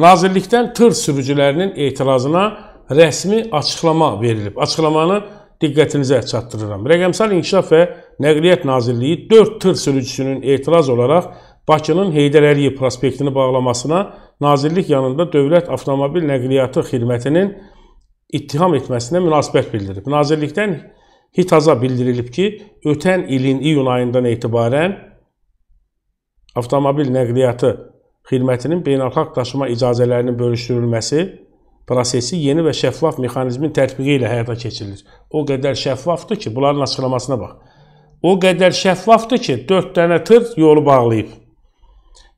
Nazirlikdən tır sürücülərinin etirazına rəsmi açıqlama verilib. Açıqlamanı diqqətinizə çatdırıram. Rəqəmsal İnkişaf və Nəqliyyat Nazirliyi 4 tır sürücüsünün etiraz olaraq Bakının Heydər Əliyev prospektini bağlamasına nazirlik yanında Dövlət Avtomobil Nəqliyyatı Xidmətinin ittiham etməsinə münasibət bildirib. Nazirlikdən Hitaza bildirilib ki, ötən ilin iyun ayından etibarən avtomobil nəqliyyatı xidmətinin beynəlxalq daşıma icazələrinin bölüşdürülməsi prosesi yeni və şəffaf mexanizmin tətbiqi ilə həyata keçirilir. O qədər şəffafdır ki, bunların açıqlamasına bax. O qədər şəffafdır ki, 4 dənə tır yolu bağlayıb.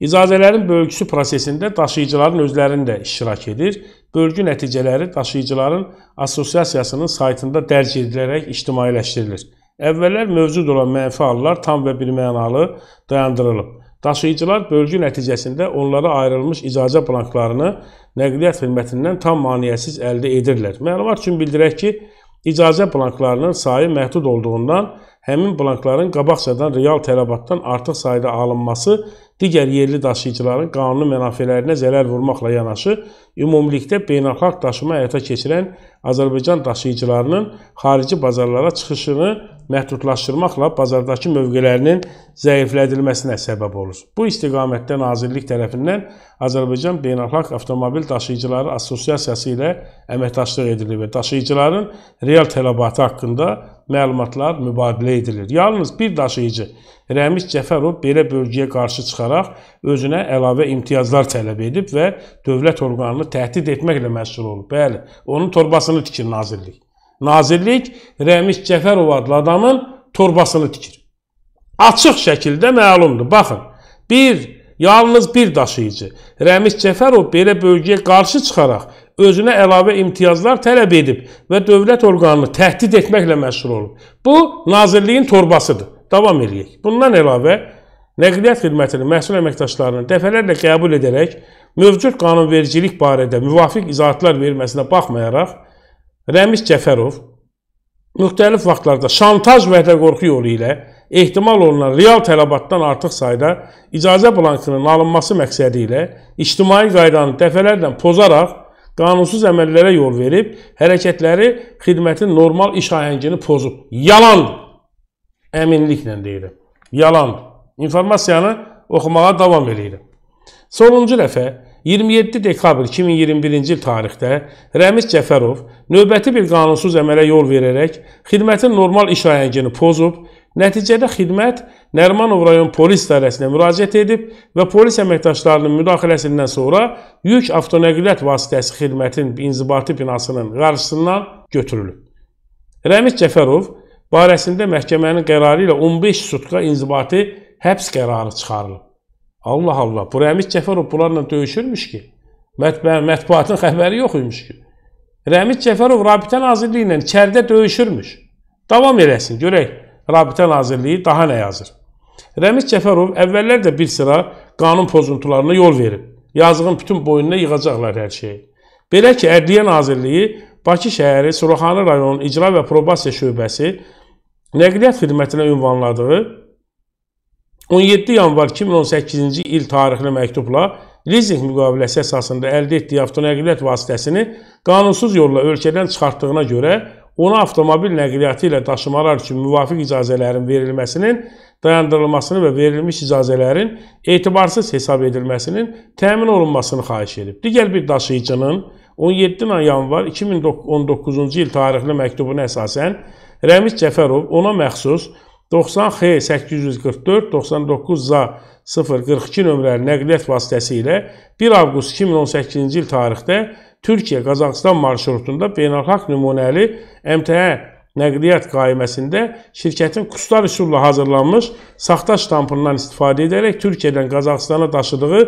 İcazələrin bölgüsü prosesində daşıyıcıların özlərinin də iştirak edir. Bölgü nəticələri daşıyıcıların assosiasiyasının saytında dərc edilərək ictimailəşdirilir. Əvvəllər mövcud olan mənfi hallar tam və birmənalı dayandırılıb. Daşıyıcılar bölgü nəticəsində onlara ayrılmış icazə blanklarını nəqliyyat xidmətindən tam maneəsiz əldə edirlər. Məlumat üçün bildirək ki, icazə blanklarının sayı məhdud olduğundan həmin blankların qabaqcadan real tələbatdan artıq sayda alınması digər yerli daşıyıcıların qanuni mənafelərinə zərər vurmaqla yanaşı, ümumilikdə beynəlxalq daşıma həyata keçirən Azərbaycan daşıyıcılarının xarici bazarlara çıxışını məhdudlaşdırmaqla bazardakı mövqelərinin zəiflədilməsinə səbəb olur. Bu istiqamətdə Nazirlik tərəfindən Azərbaycan Beynəlxalq Avtomobil Daşıyıcıları Assosiasiyası ilə əməkdaşlıq edilir və daşıyıcıların real tələbatı haqqında məlumatlar mübadilə edilir. Yalnız bir daşıyıcı Rəmiz Cəfərov belə bölgüyə qarşı çıxaraq özünə əlavə imtiyazlar tələb edib və dövlət orqanını təhdid etməklə məşğul olub. Bəli, onun torbasını tikir nazirlik. Nazirlik Rəmiz Cəfərov adlı adamın torbasını tikir. Açıq şəkildə məlumdur. Baxın, bir Yalnız bir daşıyıcı, Rəmiz Cəfərov belə bölgəyə qarşı çıxaraq özünə əlavə imtiyazlar tələb edib və dövlət orqanını təhdid etməklə məşğul olub. Bu, nazirliyin torbasıdır davam eləyək. Bundan əlavə, Nəqliyyat xidmətinin məhsul əməkdaşlarının dəfələrlə qəbul edərək mövcud qanunvericilik barədə müvafiq izahatlar verməsinə baxmayaraq, Rəmiz Cəfərov müxtəlif vaxtlarda şantaj və qorxu yolu ilə ehtimal olunan real tələbatdan artıq sayda icazə blankının alınması məqsədi ilə ictimai qaydanı dəfələrlə pozaraq qanunsuz əməllərə yol verib, hərəkətləri xidmətin normal iş ahəngini pozub. Yalandır! Əminliklə deyirəm. Yalandır. İnformasiyanı oxumağa davam edirəm. Sonuncu dəfə 27 dekabr 2021-ci il tarixdə Rəmiz Cəfərov növbəti bir qanunsuz əmələ yol verərək xidmətin normal iş ayəngini pozub, nəticədə xidmət Nərmanov rayon polis idarəsinə müraciət edib və polis əməkdaşlarının müdaxiləsindən sonra yük avtonəqliyyat vasitəsi xidmətin inzibati binasının qarşısından götürülüb. Rəmiz Cəfərov barəsində məhkəmənin qərarı ilə 15 sutka inzibati həbs qərarı çıxarılıb. Allah Allah, bu Rəmiz Cəfərov bunlarla döyüşürmüş ki, mətbə, mətbuatın xəbəri yox imiş ki. Rəmiz Cəfərov Rabitə Nazirliyi ilə içəridə döyüşürmüş. Davam eləsin, görək Rabitə Nazirliyi daha nə yazır. Rəmiz Cəfərov əvvəllər də bir sıra qanun pozuntularına yol verib. Yazığın bütün boyununa yığacaqlar hər şeyi. Belə ki, Ədliyyə Nazirliyi Bakı şəhəri Suraxanı rayon İcra və Probasiya şöbəsi Nəqliyyat xidmətinə ünvanladığı 17 yanvar 2018-ci il tarixli məktubla lizinq müqaviləsi əsasında əldə etdiyi avtonəqliyyat vasitəsini qanunsuz yolla ölkədən çıxartdığına görə ona avtomobil nəqliyyatı ilə daşımalar üçün müvafiq icazələrin verilməsinin dayandırılmasını və verilmiş icazələrin etibarsız hesab edilməsinin təmin olunmasını xahiş edib. Digər bir daşıyıcının 17 yanvar 2019-cu il tarixli məktubuna əsasən Rəmiz Cəfərov ona məxsus 90X844, 99Z042 nömrəli nəqliyyat vasitəsilə 1 avqust 2018-ci il tarixdə Türkiyə-Qazaxıstan marşrutunda beynəlxalq nümunəli MTƏ Nəqliyyat qaiməsində şirkətin kustar üsulla hazırlanmış saxta ştampından istifadə edərək Türkiyədən Qazaxıstana daşıdığı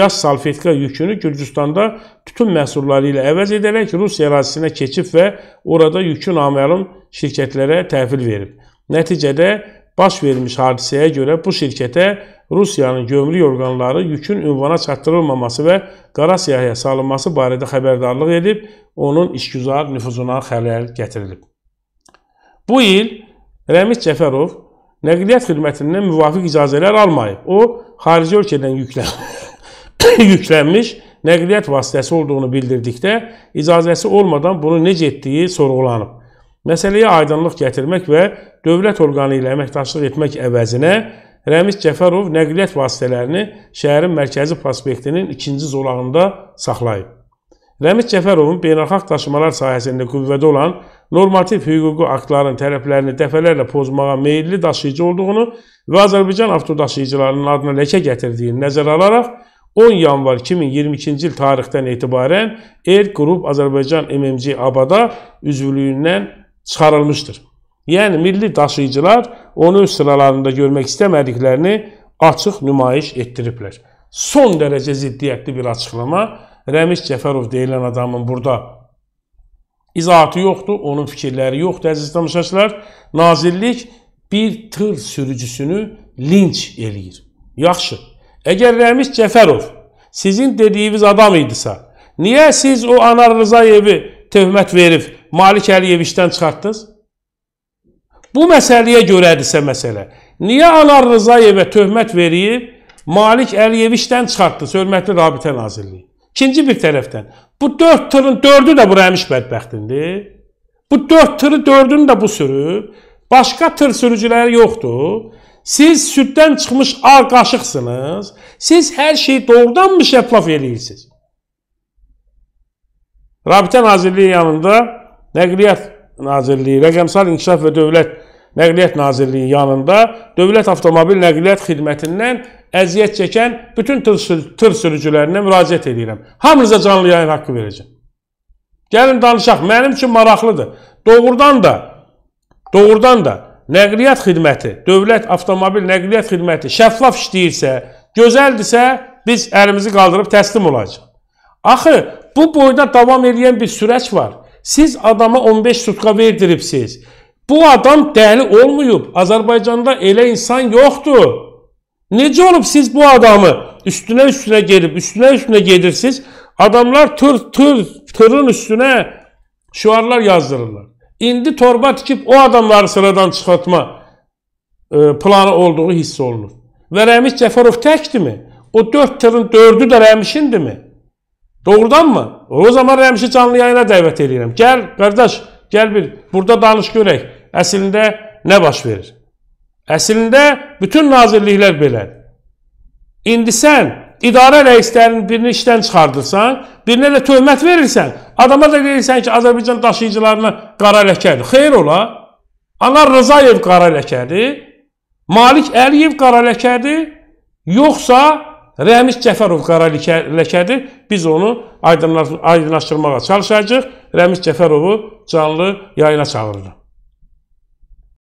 yaz salfetka yükünü Gürcüstanda tütün məhsulları ilə əvəz edərək Rusiya ərazisinə keçib və orada yükü naməlum şirkətlərə təhvil verib. Nəticədə baş vermiş hadisəyə görə bu şirkətə Rusiyanın gömrük orqanları yükün ünvana çatdırılmaması və qara siyahıya salınması barədə xəbərdarlıq edib, onun işgüzar nüfuzuna xələl gətirilib. Bu il Rəmiz Cəfərov nəqliyyat xidmətindən müvafiq icazələr almayıb. O, xarici ölkədən yüklən yüklənmiş nəqliyyat vasitəsi olduğunu bildirdikdə icazəsi olmadan bunu necə etdiyi sorğulanıb. Məsələyə aydınlıq gətirmək və dövlət orqanı ilə əməkdaşlıq etmək əvəzinə Rəmiz Cəfərov nəqliyyat vasitələrini şəhərin mərkəzi prospektinin ikinci zolağında saxlayıb. Rəmiz Cəfərovun beynəlxalq daşımalar sahəsində qüvvədə olan normativ hüquqi aktların tərəflərini dəfələrlə pozmağa meyilli daşıyıcı olduğunu və Azərbaycan avtodaşıyıcılarının adına ləkə gətirdiyini nəzərə alaraq 10 yanvar 2022-ci il tarixdən etibarən ER Qrup Azərbaycan MMC ABAD-a üzvlüyündən çıxarılmışdır. Yəni, milli daşıyıcılar onu öz sıralarında görmək istəmədiklərini açıq nümayiş etdiriblər. Son dərəcə ziddiyyətli bir açıqlama Rəmis Cəfərov deyilən adamın burada izahatı yoxdur, onun fikirləri yoxdur, əziz tamaşaçılar. Nazirlik bir tır sürücüsünü linç eləyir. Yaxşı, əgər Rəmiz Cəfərov sizin dediyiniz adam idisə, niyə siz o Anar Rızayevi tövmət verib Malik Əliyev işdən çıxartdınız? Bu məsələyə görədirsə məsələ, niyə Anar Rızayevə tövmət verib Malik Əliyev işdən çıxartdınız, hörmətli Rabitə Nazirliyi? İkinci bir tərəfdən, bu dörd tırın dördü də bu rəmiş bədbəxtindir. Bu dörd tırı dördünü də bu sürüb. Başqa tır sürücüləri yoxdur. Siz süddən çıxmış ağ qaşıqsınız. Siz hər şeyi doğrudanmı şəffaf eləyirsiniz? Rabitə Nazirliyi yanında Nəqliyyat Nazirliyi, Rəqəmsal İnkişaf və Dövlət Nəqliyyat Nazirliyi yanında Dövlət Avtomobil Nəqliyyat Xidmətindən əziyyət çəkən bütün tır sürücülərinə müraciət edirəm. Hamınıza canlı yayın haqqı verəcəm. Gəlin danışaq. Mənim üçün maraqlıdır. Doğrudan da doğrudan da nəqliyyat xidməti, dövlət avtomobil nəqliyyat xidməti şəffaf işləyirsə, gözəldirsə, biz əlimizi qaldırıb təslim olacağıq. Axı bu boyda davam edən bir sürəç var. Siz adama 15 sutka verdiribsiz. Bu adam dəli olmayıb. Azərbaycanda elə insan yoxdur. Necə olub siz bu adamı üstünə üstünə gelib, üstünə üstünə gedirsiniz. Adamlar tır tır tırın üstünə şüarlar yazdırırlar. İndi torba tikib o adamları sıradan çıxartma e, planı olduğu hiss olunur. Və Rəmis Cəfərov təkdirmi? O 4 tırın 4-ü də Rəmişindirmi? Doğrudanmı? O zaman Rəmişi canlı yayına dəvət edirəm. Gəl qardaş, gəl bir burada danış görək. Əslində nə baş verir? Əslində bütün nazirliklər belədir. İndi sən idarə rəislərinin birini işdən çıxardırsan, birinə də töhmət verirsən, adama da deyirsən ki, Azərbaycan daşıyıcılarına qara ləkədir. Xeyr ola. Anar Rızayev qara ləkədir, Malik Əliyev qara ləkədir, yoxsa Rəmiz Cəfərov qara ləkədir. Biz onu aydınlaşdırmağa çalışacağıq. Rəmiz Cəfərovu canlı yayına çağırırıq.